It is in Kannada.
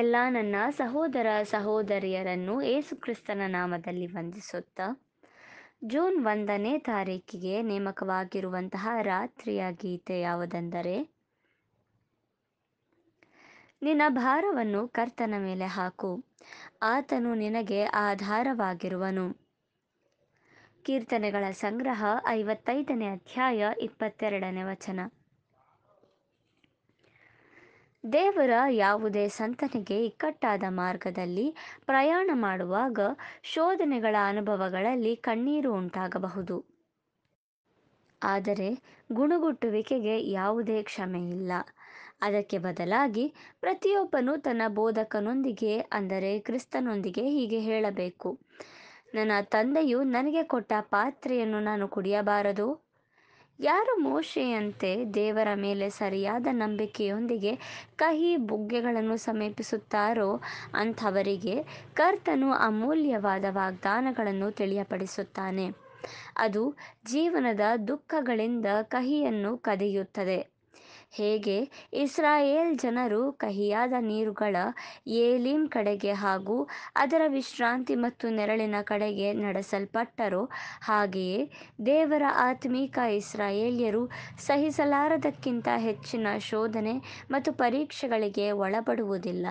ಎಲ್ಲ ನನ್ನ ಸಹೋದರ ಸಹೋದರಿಯರನ್ನು ಏಸುಕ್ರಿಸ್ತನ ನಾಮದಲ್ಲಿ ವಂದಿಸುತ್ತಾ ಜೂನ್ ಒಂದನೇ ತಾರೀಕಿಗೆ ನೇಮಕವಾಗಿರುವಂತಹ ರಾತ್ರಿಯ ಗೀತೆ ಯಾವುದೆಂದರೆ ನಿನ್ನ ಭಾರವನ್ನು ಕರ್ತನ ಮೇಲೆ ಹಾಕು ಆತನು ನಿನಗೆ ಆಧಾರವಾಗಿರುವನು ಕೀರ್ತನೆಗಳ ಸಂಗ್ರಹ ಐವತ್ತೈದನೇ ಅಧ್ಯಾಯ ಇಪ್ಪತ್ತೆರಡನೇ ವಚನ ದೇವರ ಯಾವುದೇ ಸಂತನಿಗೆ ಇಕ್ಕಟ್ಟಾದ ಮಾರ್ಗದಲ್ಲಿ ಪ್ರಯಾಣ ಮಾಡುವಾಗ ಶೋಧನೆಗಳ ಅನುಭವಗಳಲ್ಲಿ ಕಣ್ಣೀರು ಉಂಟಾಗಬಹುದು ಆದರೆ ಗುಣಗುಟ್ಟುವಿಕೆಗೆ ಯಾವುದೇ ಇಲ್ಲ ಅದಕ್ಕೆ ಬದಲಾಗಿ ಪ್ರತಿಯೊಬ್ಬನು ತನ್ನ ಬೋಧಕನೊಂದಿಗೆ ಅಂದರೆ ಕ್ರಿಸ್ತನೊಂದಿಗೆ ಹೀಗೆ ಹೇಳಬೇಕು ನನ್ನ ತಂದೆಯು ನನಗೆ ಕೊಟ್ಟ ಪಾತ್ರೆಯನ್ನು ನಾನು ಕುಡಿಯಬಾರದು ಯಾರು ಮೋಶೆಯಂತೆ ದೇವರ ಮೇಲೆ ಸರಿಯಾದ ನಂಬಿಕೆಯೊಂದಿಗೆ ಕಹಿ ಬುಗ್ಗೆಗಳನ್ನು ಸಮೀಪಿಸುತ್ತಾರೋ ಅಂಥವರಿಗೆ ಕರ್ತನು ಅಮೂಲ್ಯವಾದ ವಾಗ್ದಾನಗಳನ್ನು ತಿಳಿಯಪಡಿಸುತ್ತಾನೆ ಅದು ಜೀವನದ ದುಃಖಗಳಿಂದ ಕಹಿಯನ್ನು ಕದಿಯುತ್ತದೆ ಹೇಗೆ ಇಸ್ರಾಯೇಲ್ ಜನರು ಕಹಿಯಾದ ನೀರುಗಳ ಏಲೀಮ್ ಕಡೆಗೆ ಹಾಗೂ ಅದರ ವಿಶ್ರಾಂತಿ ಮತ್ತು ನೆರಳಿನ ಕಡೆಗೆ ನಡೆಸಲ್ಪಟ್ಟರೋ ಹಾಗೆಯೇ ದೇವರ ಆತ್ಮೀಕ ಇಸ್ರಾಯೇಲ್ಯರು ಸಹಿಸಲಾರದಕ್ಕಿಂತ ಹೆಚ್ಚಿನ ಶೋಧನೆ ಮತ್ತು ಪರೀಕ್ಷೆಗಳಿಗೆ ಒಳಪಡುವುದಿಲ್ಲ